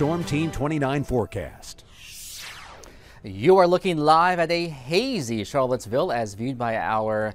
Storm Team 29 forecast. You are looking live at a hazy Charlottesville as viewed by our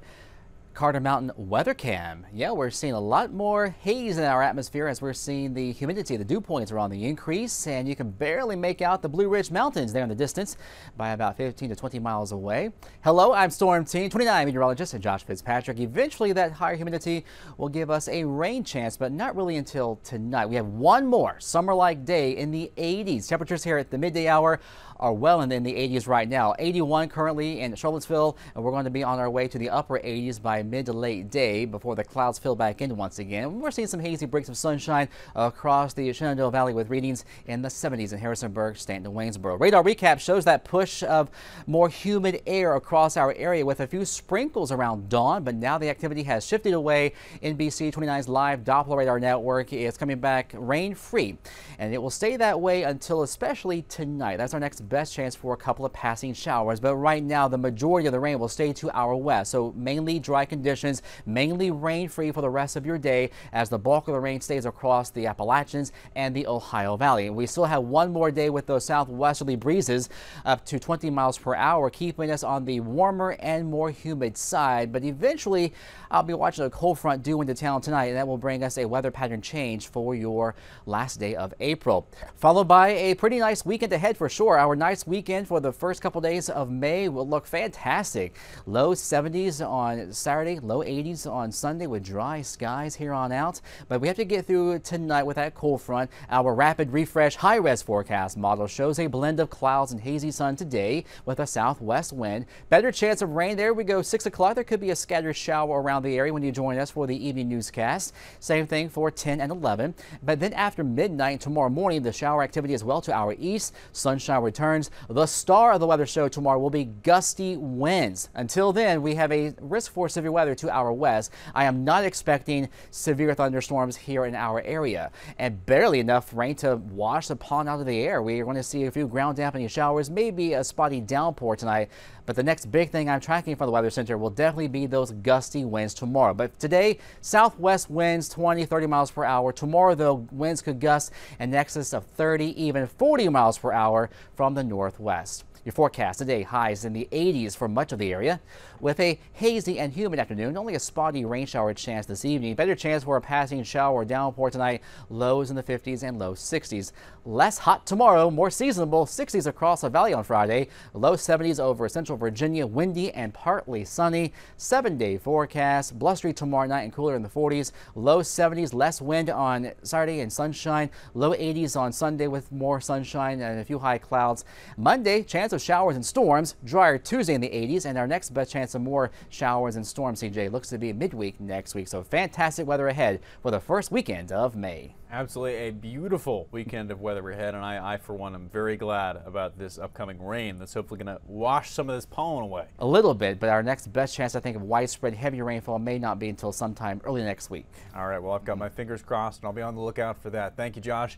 Carter Mountain weather cam. Yeah, we're seeing a lot more haze in our atmosphere as we're seeing the humidity. The dew points are on the increase, and you can barely make out the Blue Ridge Mountains there in the distance by about 15 to 20 miles away. Hello, I'm Storm Team 29 meteorologist Josh Fitzpatrick. Eventually, that higher humidity will give us a rain chance, but not really until tonight. We have one more summer-like day in the 80s. Temperatures here at the midday hour are well in the 80s right now. 81 currently in Charlottesville, and we're going to be on our way to the upper 80s by mid to late day before the clouds fill back in once again. We're seeing some hazy breaks of sunshine across the Shenandoah Valley with readings in the 70s in Harrisonburg, Stanton, Waynesboro. Radar recap shows that push of more humid air across our area with a few sprinkles around dawn, but now the activity has shifted away. NBC 29's live Doppler radar network is coming back rain free, and it will stay that way until especially tonight. That's our next best chance for a couple of passing showers, but right now the majority of the rain will stay to our west, so mainly dry conditions conditions, mainly rain free for the rest of your day as the bulk of the rain stays across the Appalachians and the Ohio Valley. We still have one more day with those southwesterly breezes up to 20 miles per hour, keeping us on the warmer and more humid side. But eventually, I'll be watching a cold front due into town tonight, and that will bring us a weather pattern change for your last day of April, followed by a pretty nice weekend ahead for sure. Our nice weekend for the first couple days of May will look fantastic. Low 70s on Saturday. Saturday, low 80s on Sunday with dry skies here on out. But we have to get through tonight with that cold front. Our rapid refresh high res forecast model shows a blend of clouds and hazy sun today with a southwest wind. Better chance of rain. There we go. 6 o'clock. There could be a scattered shower around the area when you join us for the evening newscast. Same thing for 10 and 11. But then after midnight tomorrow morning, the shower activity is well to our east. Sunshine returns. The star of the weather show tomorrow will be gusty winds. Until then, we have a risk for severe weather to our west. I am not expecting severe thunderstorms here in our area and barely enough rain to wash the pond out of the air. We are going to see a few ground dampening showers, maybe a spotty downpour tonight. But the next big thing I'm tracking from the Weather Center will definitely be those gusty winds tomorrow. But today, southwest winds 20, 30 miles per hour. Tomorrow, though, winds could gust an excess of 30, even 40 miles per hour from the northwest. Your forecast today highs in the 80s for much of the area, with a hazy and humid afternoon. Only a spotty rain shower chance this evening. Better chance for a passing shower or downpour tonight. Lows in the 50s and low 60s. Less hot tomorrow, more seasonable. 60s across the valley on Friday. Low 70s over central Virginia. Windy and partly sunny. Seven day forecast. Blustery tomorrow night and cooler in the 40s. Low 70s, less wind on Saturday and sunshine. Low 80s on Sunday with more sunshine and a few high clouds. Monday, chance of showers and storms, drier Tuesday in the 80s, and our next best chance of more showers and storms, CJ, looks to be midweek next week. So fantastic weather ahead for the first weekend of May. Absolutely a beautiful weekend of weather ahead, and I, I for one, am very glad about this upcoming rain that's hopefully going to wash some of this pollen away. A little bit, but our next best chance, I think, of widespread heavy rainfall may not be until sometime early next week. All right, well, I've got my fingers crossed, and I'll be on the lookout for that. Thank you, Josh.